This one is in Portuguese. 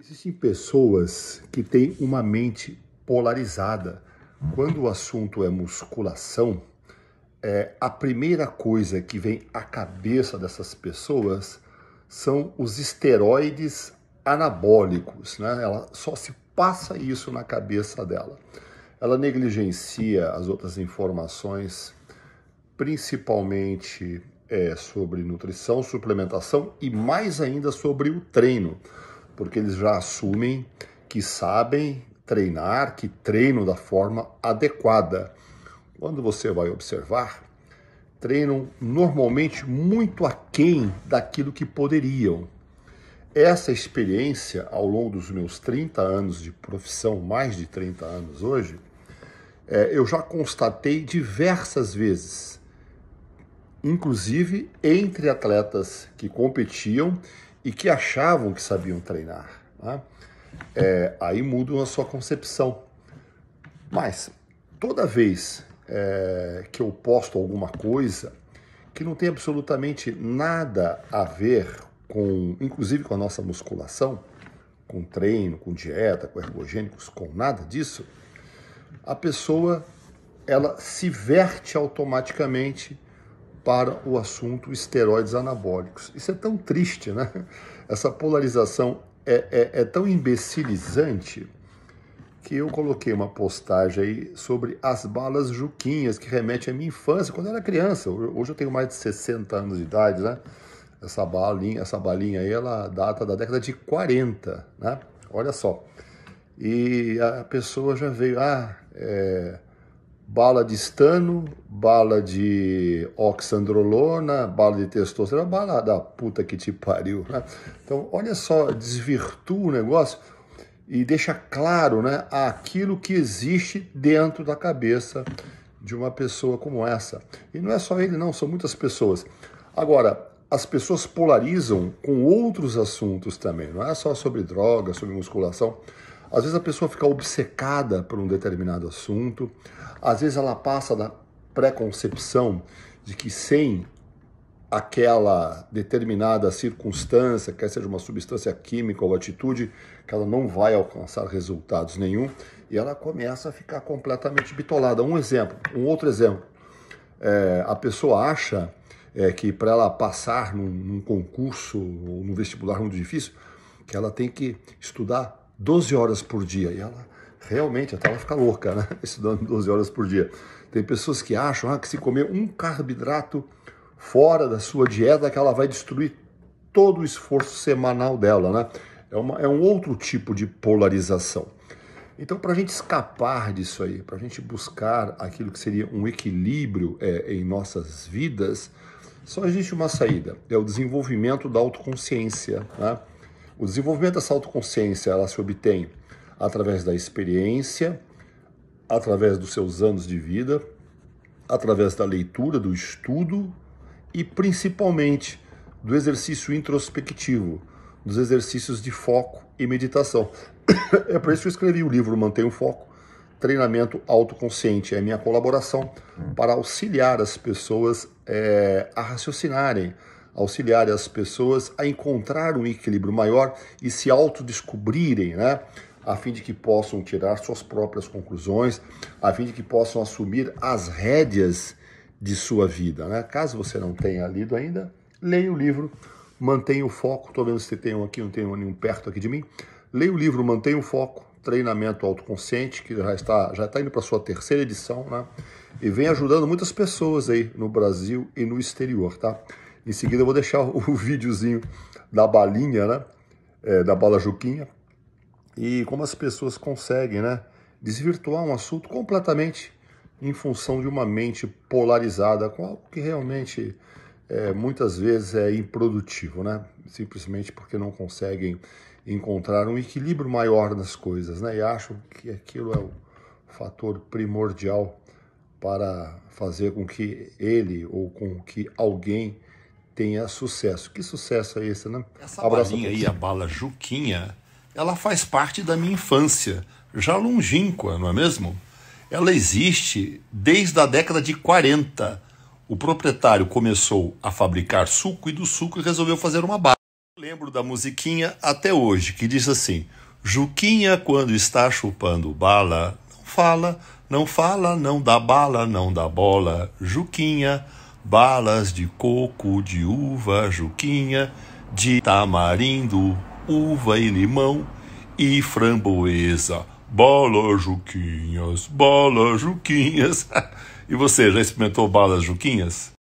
Existem pessoas que têm uma mente polarizada. Quando o assunto é musculação, é, a primeira coisa que vem à cabeça dessas pessoas são os esteroides anabólicos. Né? Ela só se passa isso na cabeça dela. Ela negligencia as outras informações, principalmente é, sobre nutrição, suplementação e mais ainda sobre o treino porque eles já assumem que sabem treinar, que treinam da forma adequada. Quando você vai observar, treinam normalmente muito aquém daquilo que poderiam. Essa experiência ao longo dos meus 30 anos de profissão, mais de 30 anos hoje, é, eu já constatei diversas vezes, inclusive entre atletas que competiam e que achavam que sabiam treinar. Né? É, aí mudam a sua concepção. Mas toda vez é, que eu posto alguma coisa que não tem absolutamente nada a ver com, inclusive com a nossa musculação, com treino, com dieta, com ergogênicos, com nada disso, a pessoa ela se verte automaticamente para o assunto esteroides anabólicos. Isso é tão triste, né? Essa polarização é, é, é tão imbecilizante que eu coloquei uma postagem aí sobre as balas juquinhas, que remete à minha infância, quando eu era criança. Hoje eu tenho mais de 60 anos de idade, né? Essa balinha, essa balinha aí, ela data da década de 40, né? Olha só. E a pessoa já veio, ah, é, bala de estano, bala de oxandrolona, bala de testosterona, bala da puta que te pariu. Né? Então, olha só, desvirtua o negócio e deixa claro né, aquilo que existe dentro da cabeça de uma pessoa como essa. E não é só ele, não, são muitas pessoas. Agora, as pessoas polarizam com outros assuntos também, não é só sobre drogas, sobre musculação. Às vezes a pessoa fica obcecada por um determinado assunto, às vezes ela passa da preconcepção de que sem aquela determinada circunstância, quer seja uma substância química ou atitude, que ela não vai alcançar resultados nenhum e ela começa a ficar completamente bitolada. Um exemplo, um outro exemplo, é, a pessoa acha é, que para ela passar num, num concurso ou num vestibular muito difícil, que ela tem que estudar 12 horas por dia. E ela realmente até ela fica louca, né? Estudando 12 horas por dia. Tem pessoas que acham ah, que se comer um carboidrato fora da sua dieta, que ela vai destruir todo o esforço semanal dela, né? É, uma, é um outro tipo de polarização. Então, para a gente escapar disso aí, para a gente buscar aquilo que seria um equilíbrio é, em nossas vidas, só existe uma saída: é o desenvolvimento da autoconsciência, né? O desenvolvimento dessa autoconsciência ela se obtém através da experiência, através dos seus anos de vida, através da leitura, do estudo e principalmente do exercício introspectivo, dos exercícios de foco e meditação. É para isso que eu escrevi o livro Mantenha o Foco, Treinamento Autoconsciente. É minha colaboração para auxiliar as pessoas é, a raciocinarem, auxiliar as pessoas a encontrar um equilíbrio maior e se autodescobrirem, né? a fim de que possam tirar suas próprias conclusões, a fim de que possam assumir as rédeas de sua vida. Né? Caso você não tenha lido ainda, leia o livro, mantenha o foco. Estou vendo se tem um aqui, não tem nenhum perto aqui de mim. Leia o livro, mantenha o foco, treinamento autoconsciente, que já está, já está indo para a sua terceira edição, né? E vem ajudando muitas pessoas aí no Brasil e no exterior, tá? Em seguida eu vou deixar o videozinho da balinha, né? É, da bala Juquinha. E como as pessoas conseguem, né? Desvirtuar um assunto completamente em função de uma mente polarizada com algo que realmente é, muitas vezes é improdutivo, né? Simplesmente porque não conseguem encontrar um equilíbrio maior nas coisas, né? E acham que aquilo é o fator primordial para fazer com que ele ou com que alguém tenha sucesso. Que sucesso é esse, né? Essa Abraço balinha aí, a bala Juquinha, ela faz parte da minha infância, já longínqua, não é mesmo? Ela existe desde a década de 40. O proprietário começou a fabricar suco e do suco resolveu fazer uma bala. Eu lembro da musiquinha até hoje, que diz assim: Juquinha, quando está chupando bala, não fala, não fala, não dá bala, não dá bola. Juquinha, balas de coco, de uva, juquinha, de tamarindo, uva e limão e framboesa. Bolas juquinhas, bolas juquinhas. e você já experimentou balas juquinhas?